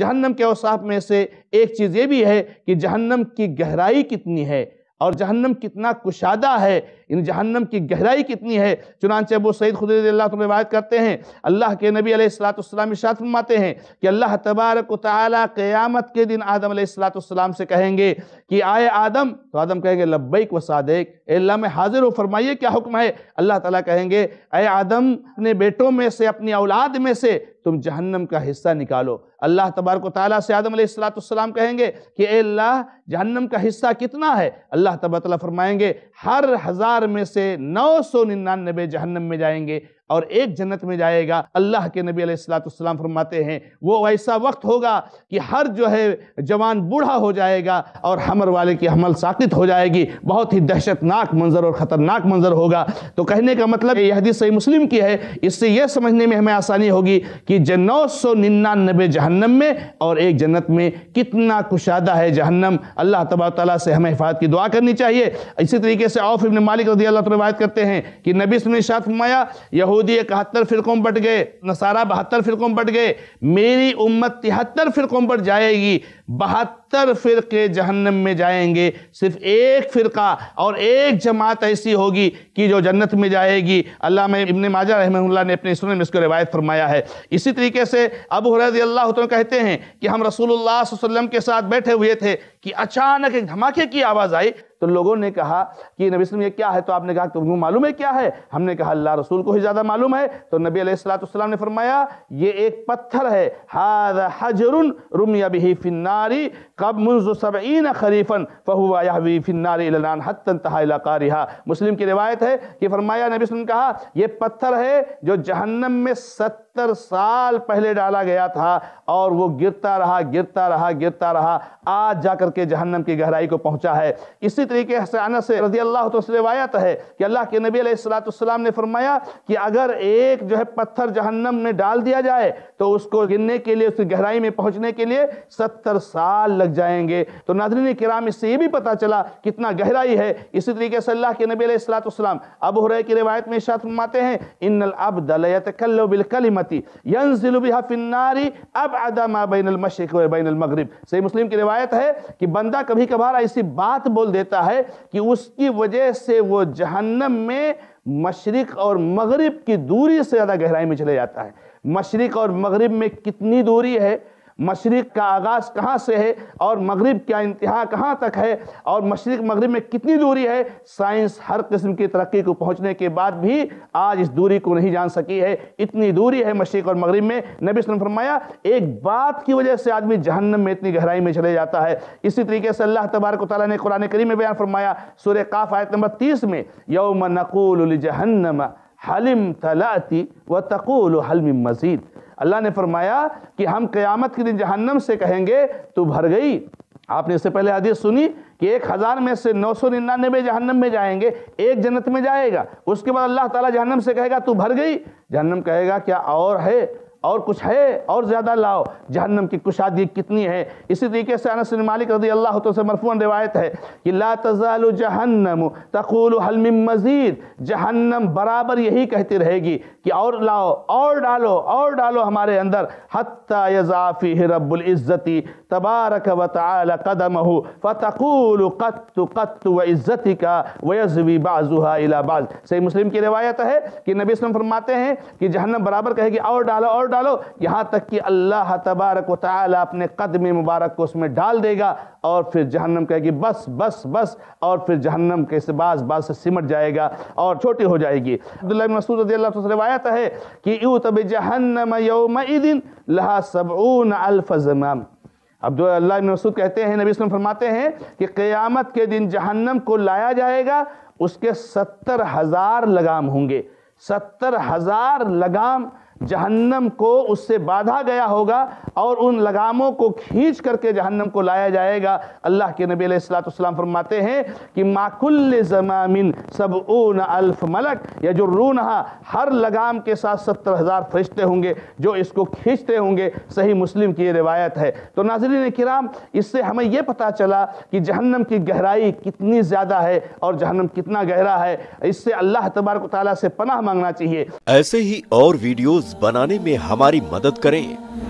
जहन्नम के औसाफ में से एक चीज़ ये भी है कि जहन्नम की गहराई कितनी है और जहन्नम कितना कुशादा है इन जहन्नम की गहराई कितनी है चुनानचे अबू सईद खुद तुम रिवायत करते हैं अल्लाह के नबी अलैहिस्सलाम इशात फरमाते हैं कि अल्लाह तबारक ताली क़यामत के दिन आदम अलैहिस्सलाम से कहेंगे कि आए आदम तो आदम कहेंगे लब्बैक व सादेक अल्लाह में हाजिर हो फरमाइए क्या हुक्म है अल्लाह ताला कहेंगे अय आदम अपने बेटों में से अपनी औलाद में से तुम जहन्नम का हिस्सा निकालो अल्लाह तबारक ताली से आदम सलाम कहेंगे कि अल्लाह जहन्नम का हिस्सा कितना है अल्लाह तबारक फरमाएंगे हर हज़ार में से नौ सौ निन्यानबे जहन्नम में जाएंगे और एक जन्नत में जाएगा अल्लाह के नबी अलैहिस्सलाम फरमाते हैं वो ऐसा वक्त होगा कि हर जो है जवान बूढ़ा हो जाएगा और हमर वाले की हमल साकित हो जाएगी बहुत ही दहशतनाक मंजर और ख़तरनाक मंजर होगा तो कहने का मतलब यह हदीस सही मुस्लिम की है इससे यह समझने में हमें आसानी होगी कि नौ सौ निन्यानबे जहन्नम में और एक जन्नत में कितना कुशादा है जहन्नम अल्लाह तबारा तला से हमें हिफात की दुआ करनी चाहिए इसी तरीके से औफ इबन मालिक रदी अल्लाह रवायत करते हैं कि नबी ने शात फरमाया यहूद यहूदी इकहत्तर फ़िरक़ों में बट गए नसारा बहत्तर फ़िरक़ों में बट गए मेरी उम्मत तिहत्तर फ़िरक़ों में बट जाएगी बहत्तर सत्तर फ़िरके जहन्नम में जाएंगे सिर्फ एक फ़िरका और एक जमात ऐसी होगी कि जो जन्नत में जाएगी अल्लाह में इबन माजा रहमल्ला ने अपने सुनने में इसको रिवायत फरमाया है इसी तरीके से अब हरत अल्लाह तो कहते हैं कि हम रसूलुल्लाह वसल्लम के साथ बैठे हुए थे कि अचानक एक धमाके की आवाज़ आई तो लोगों ने कहा कि नबी वसल्लम ये क्या है तो आपने कहा तुम्हें तो मालूम है क्या है हमने कहा अल्लाह रसूल को ही ज़्यादा मालूम है तो नबी सलाम ने फरमाया ये एक पत्थर है हाद हजरुन रुमिया बिही फिन्नारी कब मुंज सबीन खरीफन फ़हुआ यावी फिन्नार इलान हतन तहा कारिहा मुस्लिम की रिवायत है कि फरमाया नबी ने कहा यह पत्थर है जो जहन्नम में सत्तर सत्तर साल पहले डाला गया था और वो गिरता रहा गिरता रहा गिरता रहा आज जाकर के जहन्नम की गहराई को पहुंचा है इसी तरीके से अनस रजी अल्लाह तो रिवायत है कि अल्लाह के नबी सलाम ने फरमाया कि अगर एक जो है पत्थर जहन्नम में डाल दिया जाए तो उसको गिरने के लिए उसकी गहराई में पहुंचने के लिए सत्तर साल लग जाएंगे तो नादरीन कराम इससे ये भी पता चला कितना गहराई है इसी तरीके से अल्लाह के नबी सलाम अब हो रहे की रिवायत में शात फरमाते हैं इन अब दलत बिलकलिमत रहमती यनजिलबिहाफिन्नारी अब आदमा बैन मशरक बैन मगरब सही मुस्लिम की रिवायत है कि बंदा कभी कभार ऐसी बात बोल देता है कि उसकी वजह से वो जहन्नम में मशरक और मगरब की दूरी से ज़्यादा गहराई में चले जाता है मशरक और मगरब में कितनी दूरी है मशरक़ का आगाज़ कहाँ से है और मगरब का इंतहा कहाँ तक है और मशरक़ मगरब में कितनी दूरी है साइंस हर किस्म की तरक्की को पहुँचने के बाद भी आज इस दूरी को नहीं जान सकी है इतनी दूरी है मशरक़ और मगरब में नबी वसलम फरमाया एक बात की वजह से आदमी जहन्नम में इतनी गहराई में चले जाता है इसी तरीके से अल्लाह तबारक ताली ने कुरान करीम में बयान फरमाया सुर काफ आयत नंबर तीस में यौम नकुल जहन्नम हलिम तलाती व तकुल हलम मजीद अल्लाह ने फरमाया कि हम क़यामत के दिन जहन्नम से कहेंगे तू भर गई आपने इससे पहले हदीस सुनी कि एक हज़ार में से नौ सौ निन्यानबे जहन्नम में जाएंगे एक जन्नत में जाएगा उसके बाद अल्लाह ताला जहन्नम से कहेगा तू भर गई जहन्नम कहेगा क्या और है और कुछ है और ज़्यादा लाओ जहन्नम की कुशादी कितनी है इसी तरीके से अनस मालिक रजी अल्लाह से मरफून रिवायत है कि ला तजाल जहन्नम तकूल हलम मज़ीद जहन्नम बराबर यही कहती रहेगी कि और लाओ और डालो और डालो हमारे अंदर हत्ता यजाफ़ी रब्बुल्ज़ती तबारक व ताल हो फ़तकूल कत्तु व इज़्ज़ती का वज़वी बाजुहा इला बाज सही मुस्लिम की रिवायत है कि नबी वसम फरमाते हैं कि जहन्नम बराबर कहेगी और डालो और डालो यहाँ तक कि अल्लाह तबारक व ताली अपने कदम मुबारक को उसमें डाल देगा और फिर जहन्नम कहेगी बस बस बस और फिर जहन्नम के इस बास बास से सिमट जाएगा और छोटी हो जाएगी अब्दुल्ला मसूद रदी रवायत है कि यूँ तब जहन्नम योम दिन लहा सबून अल्फ़ाम अब्दुल्ला मसूद कहते हैं नबी वसम फरमाते हैं कि क़यामत के दिन जहन्नम को लाया जाएगा उसके सत्तर हज़ार लगाम होंगे सत्तर हज़ार लगाम जहन्नम को उससे बाधा गया होगा और उन लगामों को खींच करके जहन्नम को लाया जाएगा अल्लाह के नबी सलाम फरमाते हैं कि माकुल जमामिन सब ऊन अल्फ मलक या जो रूनहा हर लगाम के साथ सत्तर हज़ार फरिश्ते होंगे जो इसको खींचते होंगे सही मुस्लिम की ये रिवायत है तो नाजरीन कराम इससे हमें यह पता चला कि जहन्नम की गहराई कितनी ज़्यादा है और जहन्नम कितना गहरा है इससे अल्लाह तबारक ताली से पनाह मांगना चाहिए ऐसे ही और वीडियोज़ बनाने में हमारी मदद करें